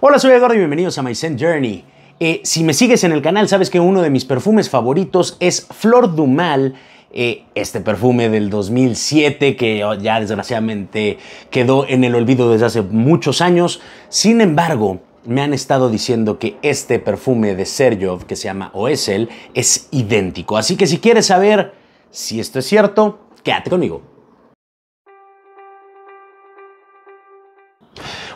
Hola, soy Eduardo y bienvenidos a My Scent Journey. Eh, si me sigues en el canal, sabes que uno de mis perfumes favoritos es Flor Dumal. Eh, este perfume del 2007 que oh, ya desgraciadamente quedó en el olvido desde hace muchos años. Sin embargo, me han estado diciendo que este perfume de Sergio, que se llama Oesel, es idéntico. Así que si quieres saber si esto es cierto, quédate conmigo.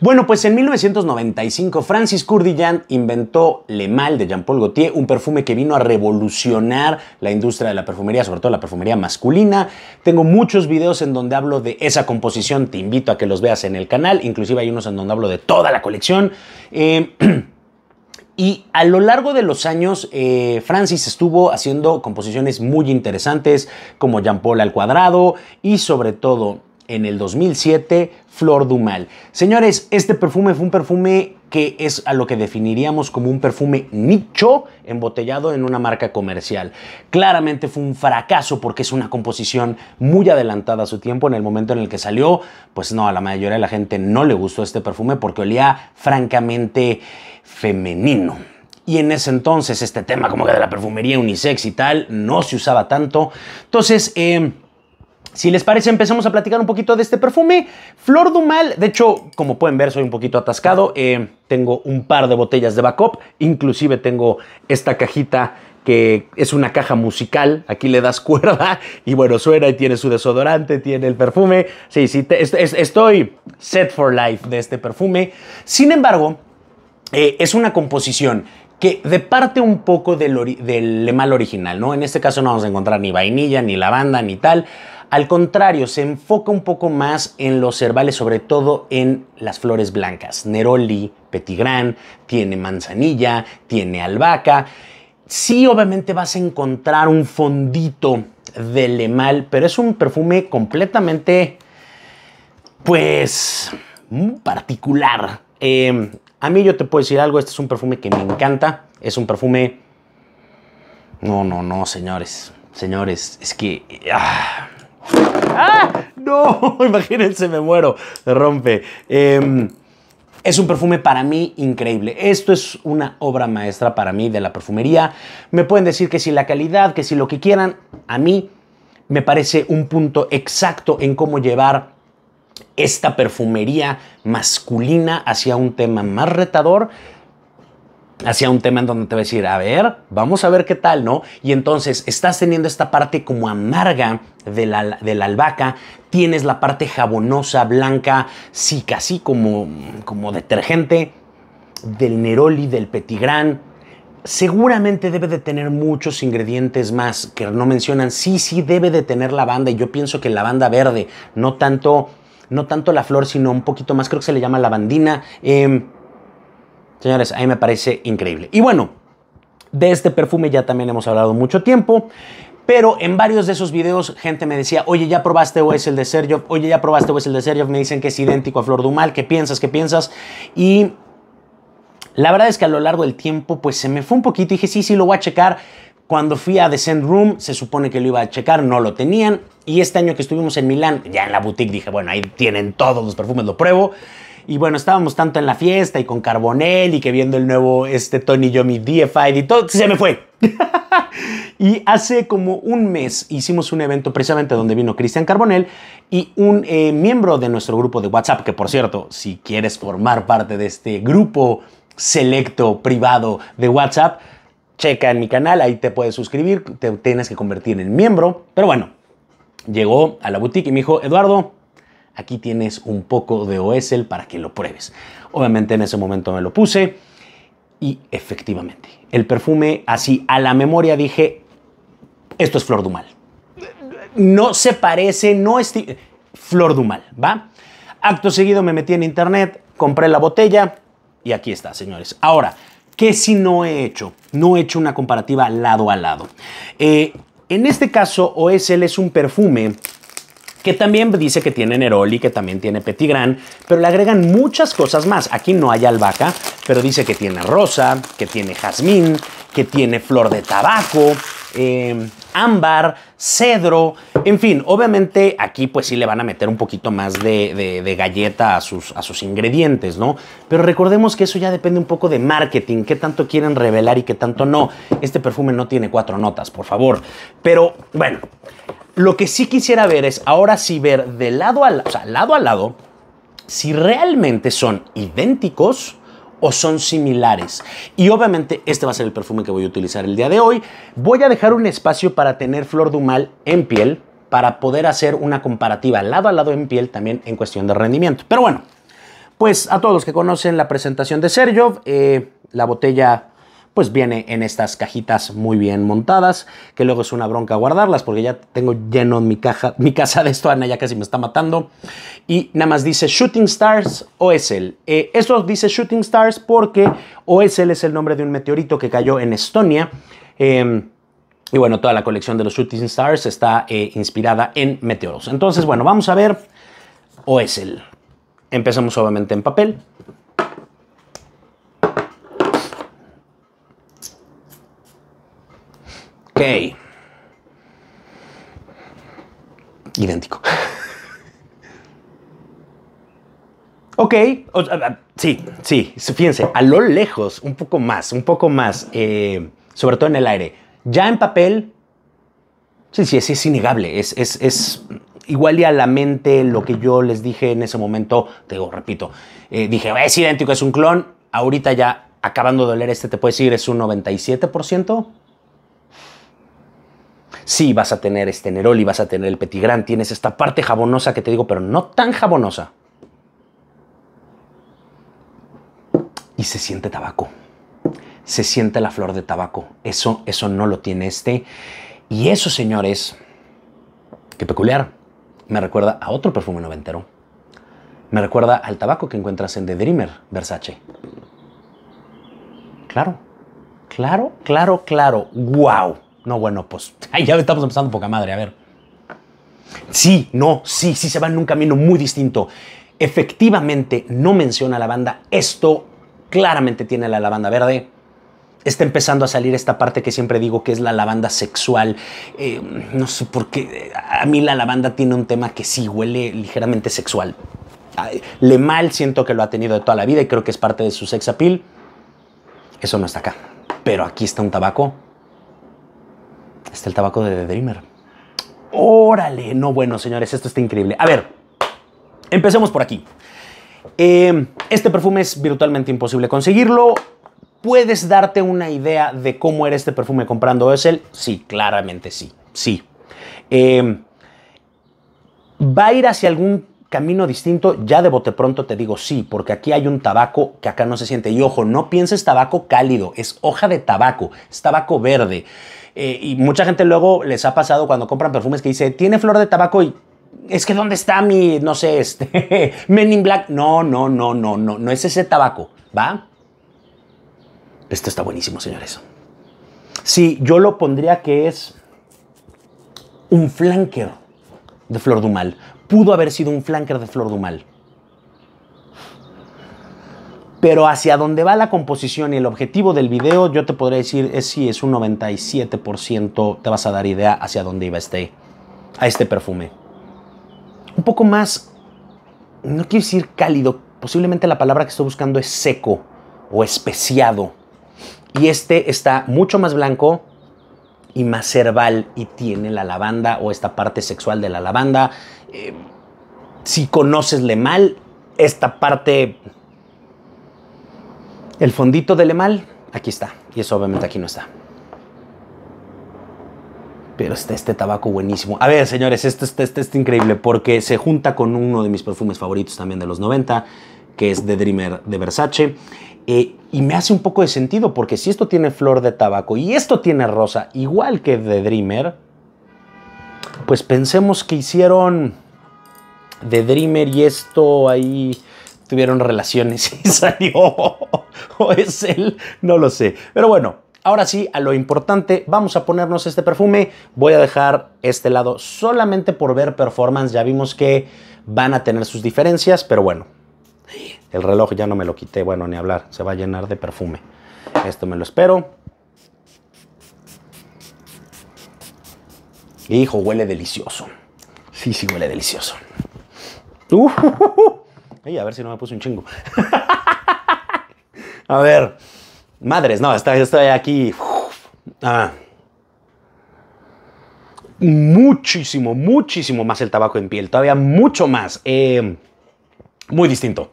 Bueno, pues en 1995 Francis Courdillan inventó Le Mal de Jean-Paul Gaultier, un perfume que vino a revolucionar la industria de la perfumería, sobre todo la perfumería masculina. Tengo muchos videos en donde hablo de esa composición, te invito a que los veas en el canal, inclusive hay unos en donde hablo de toda la colección. Eh, y a lo largo de los años, eh, Francis estuvo haciendo composiciones muy interesantes, como Jean Paul al cuadrado, y sobre todo en el 2007, Flor Dumal. Señores, este perfume fue un perfume que es a lo que definiríamos como un perfume nicho embotellado en una marca comercial. Claramente fue un fracaso porque es una composición muy adelantada a su tiempo. En el momento en el que salió, pues no, a la mayoría de la gente no le gustó este perfume porque olía francamente femenino. Y en ese entonces este tema como que de la perfumería unisex y tal no se usaba tanto. Entonces, eh, si les parece, empezamos a platicar un poquito de este perfume. Flor du Mal. de hecho, como pueden ver, soy un poquito atascado. Eh, tengo un par de botellas de backup. Inclusive tengo esta cajita que es una caja musical. Aquí le das cuerda y bueno, suena y tiene su desodorante, tiene el perfume. Sí, sí, estoy set for life de este perfume. Sin embargo, eh, es una composición que departe un poco del, del mal original, ¿no? En este caso no vamos a encontrar ni vainilla, ni lavanda, ni tal. Al contrario, se enfoca un poco más en los herbales, sobre todo en las flores blancas. Neroli, petigrán, tiene manzanilla, tiene albahaca. Sí, obviamente vas a encontrar un fondito de lemal, pero es un perfume completamente, pues, particular. Eh, a mí yo te puedo decir algo, este es un perfume que me encanta, es un perfume... No, no, no, señores, señores, es que... Ah, ¡Ah! ¡No! Imagínense, me muero. Se rompe. Em, es un perfume para mí increíble. Esto es una obra maestra para mí de la perfumería. Me pueden decir que si la calidad, que si lo que quieran, a mí me parece un punto exacto en cómo llevar esta perfumería masculina hacia un tema más retador hacia un tema en donde te va a decir, a ver, vamos a ver qué tal, ¿no? Y entonces estás teniendo esta parte como amarga de la, de la albahaca, tienes la parte jabonosa, blanca, sí, casi como, como detergente del Neroli, del Petigrán. Seguramente debe de tener muchos ingredientes más que no mencionan. Sí, sí, debe de tener lavanda y yo pienso que lavanda verde, no tanto, no tanto la flor, sino un poquito más, creo que se le llama lavandina. Em, Señores, a mí me parece increíble. Y bueno, de este perfume ya también hemos hablado mucho tiempo. Pero en varios de esos videos, gente me decía, oye, ya probaste o es el de Sergio, oye, ya probaste o es el de Sergio, me dicen que es idéntico a Flor Dumal, ¿qué piensas? ¿Qué piensas? Y la verdad es que a lo largo del tiempo, pues se me fue un poquito, dije, sí, sí, lo voy a checar. Cuando fui a The Send Room, se supone que lo iba a checar, no lo tenían. Y este año que estuvimos en Milán, ya en la boutique, dije, bueno, ahí tienen todos los perfumes, lo pruebo. Y bueno, estábamos tanto en la fiesta y con Carbonell y que viendo el nuevo este Tony Yomi DFI y todo, se me fue. y hace como un mes hicimos un evento precisamente donde vino Cristian Carbonell y un eh, miembro de nuestro grupo de WhatsApp, que por cierto, si quieres formar parte de este grupo selecto privado de WhatsApp, checa en mi canal, ahí te puedes suscribir, te tienes que convertir en miembro. Pero bueno, llegó a la boutique y me dijo, Eduardo, aquí tienes un poco de OESEL para que lo pruebes. Obviamente en ese momento me lo puse y efectivamente, el perfume así a la memoria dije, esto es Flor Dumal. No se parece, no es Flor Dumal, ¿va? Acto seguido me metí en internet, compré la botella y aquí está, señores. Ahora, ¿qué si no he hecho? No he hecho una comparativa lado a lado. Eh, en este caso, OSL es un perfume que también dice que tiene Neroli, que también tiene petigrán, pero le agregan muchas cosas más. Aquí no hay albahaca, pero dice que tiene rosa, que tiene jazmín, que tiene flor de tabaco, eh, ámbar, cedro, en fin, obviamente aquí pues sí le van a meter un poquito más de, galleta a sus, a sus ingredientes, ¿no? Pero recordemos que eso ya depende un poco de marketing, qué tanto quieren revelar y qué tanto no. Este perfume no tiene cuatro notas, por favor. Pero bueno, lo que sí quisiera ver es ahora sí ver de lado a lado, o sea, lado a lado, si realmente son idénticos o son similares. Y obviamente este va a ser el perfume que voy a utilizar el día de hoy. Voy a dejar un espacio para tener flor de en piel para poder hacer una comparativa lado a lado en piel también en cuestión de rendimiento. Pero bueno, pues a todos los que conocen la presentación de Sergio, eh, la botella pues viene en estas cajitas muy bien montadas, que luego es una bronca guardarlas porque ya tengo lleno mi, caja, mi casa de esto, Ana ya casi me está matando. Y nada más dice Shooting Stars OSL. esto eh, dice Shooting Stars porque OSL es el nombre de un meteorito que cayó en Estonia. Em, y bueno, toda la colección de los Shooting Stars está eh, inspirada en meteoros. Entonces, bueno, vamos a ver OSL. Empezamos obviamente en papel. Ok. Idéntico. Ok, ah, sí, sí, fíjense, a lo lejos, un poco más, un poco más, eh, sobre todo en el aire. Ya en papel, sí, sí, sí es innegable, es, es, igual y a la mente lo que yo les dije en ese momento, te digo, repito, eh, dije, es idéntico, es un clon, ahorita ya acabando de leer este, te puedes decir, es un 97%, Sí, vas a tener este Neroli, vas a tener el Petit tienes esta parte jabonosa que te digo, pero no tan jabonosa. Y se siente tabaco. Se siente la flor de tabaco. Eso, eso no lo tiene este. Y eso, señores, qué peculiar. Me recuerda a otro perfume noventero. Me recuerda al tabaco que encuentras en The Dreamer, Versace. Claro, claro, claro, claro. ¡Wow! No, bueno, pues ya estamos empezando poca madre, a ver. Sí, no, sí, sí se va en un camino muy distinto. Efectivamente, no menciona la banda. Esto claramente tiene la lavanda verde. Está empezando a salir esta parte que siempre digo que es la lavanda sexual. Eh, no sé por qué. A mí la lavanda tiene un tema que sí huele ligeramente sexual. Le mal siento que lo ha tenido de toda la vida y creo que es parte de su sex appeal. Eso no está acá. Pero aquí está un tabaco Está el tabaco de The Dreamer. Órale, no bueno, señores, esto está increíble. A ver, empecemos por aquí. Em, este perfume es virtualmente imposible conseguirlo. ¿Puedes darte una idea de cómo era este perfume comprando Essel? Sí, claramente sí, sí. Em, ¿Va a ir hacia algún camino distinto? Ya de bote pronto te digo sí, porque aquí hay un tabaco que acá no se siente. Y ojo, no pienses tabaco cálido, es hoja de tabaco, es tabaco verde. Eh, y mucha gente luego les ha pasado cuando compran perfumes que dice, tiene flor de tabaco y es que ¿dónde está mi, no sé, este, Men in Black? No, no, no, no, no, no es ese tabaco, ¿va? Esto está buenísimo, señores. Sí, yo lo pondría que es un flanker de Flor Dumal. Pudo haber sido un flanker de Flor Dumal. Pero hacia dónde va la composición y el objetivo del video, yo te podría decir, es si es un 97%, te vas a dar idea hacia dónde iba este, a este perfume. Un poco más, no quiero decir cálido, posiblemente la palabra que estoy buscando es seco o especiado. Y este está mucho más blanco y más herbal y tiene la lavanda o esta parte sexual de la lavanda. Eh, si conocesle mal, esta parte el fondito del EMAL, aquí está. Y eso obviamente aquí no está. Pero está este tabaco buenísimo. A ver, señores, este, este, este está increíble porque se junta con uno de mis perfumes favoritos también de los 90, que es The Dreamer de Versace. Eh, y me hace un poco de sentido porque si esto tiene flor de tabaco y esto tiene rosa, igual que The Dreamer, pues pensemos que hicieron The Dreamer y esto ahí tuvieron relaciones y salió. o es él, no lo sé. Pero bueno, Ahora sí, a lo importante, vamos a ponernos este perfume. Voy a dejar este lado solamente por ver performance. Ya vimos que van a tener sus diferencias, pero bueno. El reloj ya no me lo quité, bueno, ni hablar. Se va a llenar de perfume. Esto me lo espero. Hijo, huele delicioso. Sí, sí, huele delicioso. Uh, a ver si no me puse un chingo. a ver. Madres, no, estoy, estoy aquí. Ah. Muchísimo, muchísimo más el tabaco en piel. Todavía mucho más. Eh, muy distinto.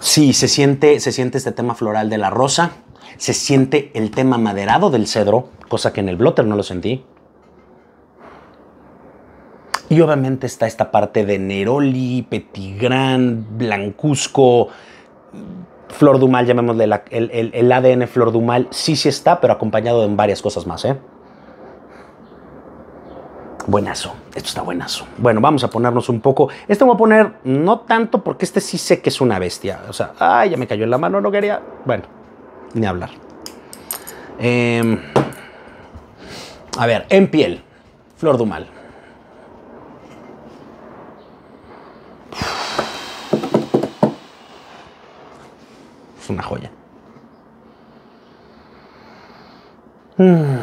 Sí, se siente, se siente este tema floral de la rosa. Se siente el tema maderado del cedro, cosa que en el blotter no lo sentí. Y obviamente está esta parte de Neroli, Petigrán, Blancusco, Flor Dumal, llamémosle el, ADN Flor Dumal. Sí, sí está, pero acompañado de varias cosas más. ¿eh? Buenazo, esto está buenazo. Bueno, vamos a ponernos un poco. Este voy a poner no tanto porque este sí sé que es una bestia. O sea, ay, ya me cayó en la mano, no quería. Bueno, ni hablar. Em, a ver, en piel, Flor Dumal. una joya. Mm.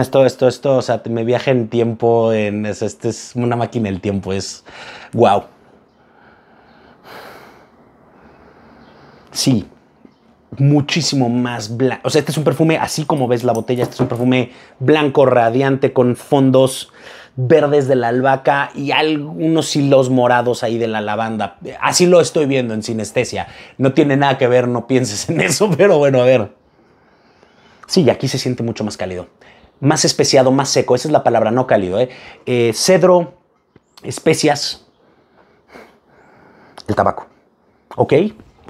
Esto, esto, esto, o sea, me viaje en tiempo, en este es una máquina del tiempo, es wow. Sí, muchísimo más blanco. O sea, este es un perfume, así como ves la botella, este es un perfume blanco, radiante, con fondos verdes de la albahaca y algunos hilos morados ahí de la lavanda. Así lo estoy viendo en sinestesia. No tiene nada que ver, no pienses en eso, pero bueno, a ver. Sí, aquí se siente mucho más cálido. Más especiado, más seco. Esa es la palabra, no cálido. ¿eh? eh cedro, especias, el tabaco. ¿Ok?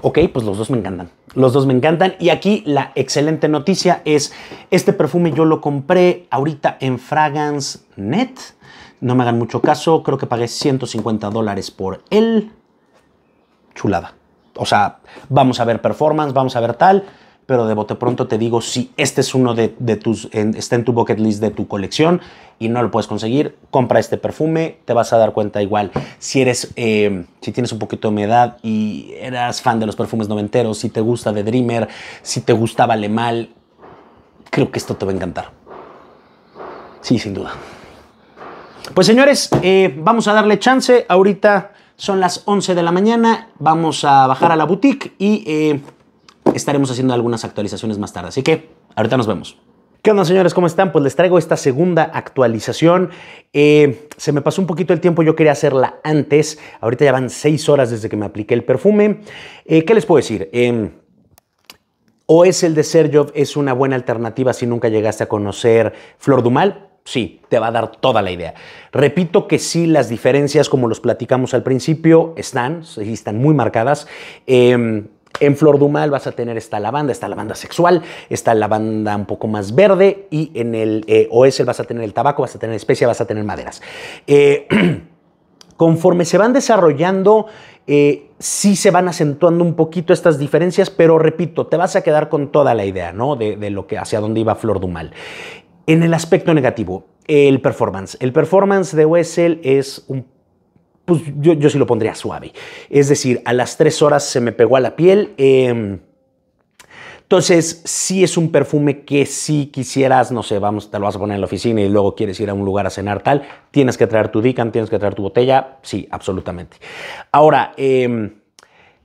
Ok, pues los dos me encantan. Los dos me encantan. Y aquí la excelente noticia es, este perfume yo lo compré ahorita en FragranceNet. No me hagan mucho caso, creo que pagué 150 dólares por él. Chulada. O sea, vamos a ver performance, vamos a ver tal pero de bote pronto te digo si este es uno de, tus, está en tu bucket list de tu colección y no lo puedes conseguir, compra este perfume, te vas a dar cuenta igual. Si eres, eh, si tienes un poquito de humedad edad y eras fan de los perfumes noventeros, si te gusta de Dreamer, si te gustaba Vale Mal, creo que esto te va a encantar. Sí, sin duda. Pues señores, eh, vamos a darle chance. Ahorita son las 11 de la mañana. Vamos a bajar a la boutique y... Eh, estaremos haciendo algunas actualizaciones más tarde. Así que ahorita nos vemos. ¿Qué onda, señores? ¿Cómo están? Pues les traigo esta segunda actualización. Eh, se me pasó un poquito el tiempo, yo quería hacerla antes. Ahorita ya van seis horas desde que me apliqué el perfume. Eh, ¿Qué les puedo decir? Em, ¿O es el de Sergio es una buena alternativa si nunca llegaste a conocer Flor Dumal? Sí, te va a dar toda la idea. Repito que sí, las diferencias, como los platicamos al principio, están, están muy marcadas. Em, en Flor Dumal vas a tener esta lavanda, esta lavanda sexual, esta lavanda un poco más verde y en el eh, OSL vas a tener el tabaco, vas a tener especia, vas a tener maderas. Eh, conforme se van desarrollando, eh, sí se van acentuando un poquito estas diferencias, pero repito, te vas a quedar con toda la idea, ¿no? De, lo que hacia dónde iba Flor Dumal. En el aspecto negativo, el performance. El performance de OSL es un pues yo, sí lo pondría suave. Es decir, a las tres horas se me pegó a la piel. Em, entonces, si es un perfume que si quisieras, no sé, vamos, te lo vas a poner en la oficina y luego quieres ir a un lugar a cenar tal, tienes que traer tu Dican, tienes que traer tu botella, sí, absolutamente. Ahora, em,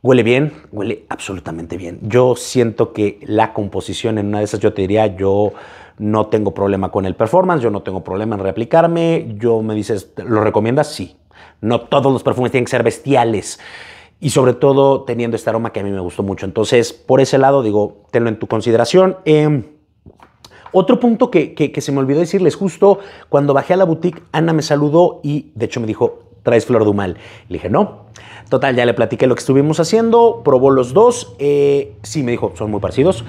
huele bien, huele absolutamente bien. Yo siento que la composición en una de esas, yo te diría, yo no tengo problema con el performance, yo no tengo problema en reaplicarme, yo me dices, ¿lo recomiendas? Sí, no todos los perfumes tienen que ser bestiales. Y sobre todo teniendo este aroma que a mí me gustó mucho. Entonces, por ese lado, digo, tenlo en tu consideración. Em, otro punto que, se me olvidó decirles, justo cuando bajé a la boutique, Ana me saludó y de hecho me dijo, ¿traes flor de humal? Le dije, no. Total, ya le platiqué lo que estuvimos haciendo, probó los dos. Eh, sí, me dijo, son muy parecidos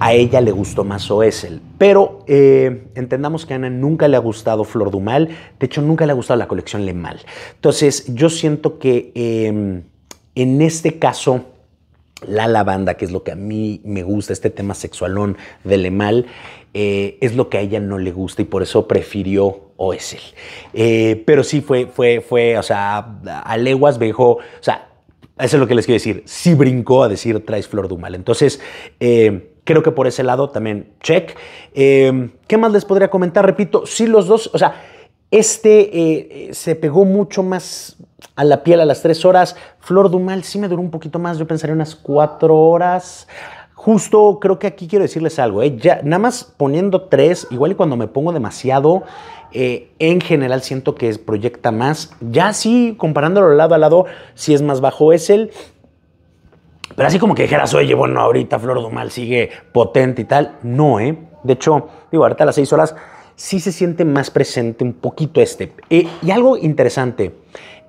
a ella le gustó más Oesel. Pero eh, entendamos que a Ana nunca le ha gustado Flor Dumal, de hecho nunca le ha gustado la colección Lemal. Entonces yo siento que em, en este caso... La lavanda, que es lo que a mí me gusta, este tema sexualón de Lemal, eh, es lo que a ella no le gusta y por eso prefirió Oesel. Eh, pero sí fue, fue, fue, o sea, a leguas me o sea, eso es lo que les quiero decir, sí brincó a decir traes Flor Dumal. Entonces, Creo que por ese lado también check. Em, ¿Qué más les podría comentar? Repito, si los dos, o sea, este eh, eh, se pegó mucho más a la piel a las tres horas. Flor Dumal sí me duró un poquito más, yo pensaría unas cuatro horas. Justo creo que aquí quiero decirles algo, ¿eh? nada más poniendo tres, igual y cuando me pongo demasiado, eh, en general siento que proyecta más. Ya sí, comparándolo lado a lado, si es más bajo es el pero así como que dijeras, oye, bueno, ahorita Flor mal sigue potente y tal, no, ¿eh? De hecho, digo, ahorita a las seis horas sí se siente más presente un poquito este. Eh, y algo interesante,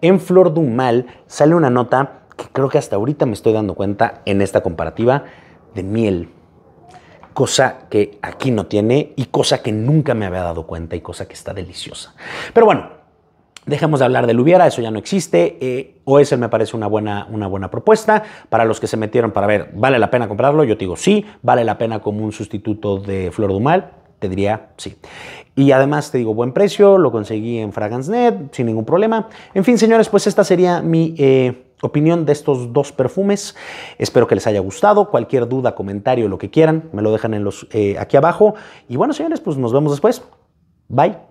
en Flor mal sale una nota que creo que hasta ahorita me estoy dando cuenta en esta comparativa de miel. Cosa que aquí no tiene y cosa que nunca me había dado cuenta y cosa que está deliciosa. Pero bueno, Dejemos de hablar de hubiera, eso ya no existe. Eh, o ese me parece una buena, una buena propuesta. Para los que se metieron para ver, ¿vale la pena comprarlo? Yo te digo sí. ¿Vale la pena como un sustituto de Flor Dumal? te diría sí. Y además te digo buen precio, lo conseguí en FragranceNet sin ningún problema. En fin, señores, pues esta sería mi eh, opinión de estos dos perfumes. Espero que les haya gustado. Cualquier duda, comentario, lo que quieran, me lo dejan en los eh, aquí abajo. Y bueno, señores, pues nos vemos después. Bye.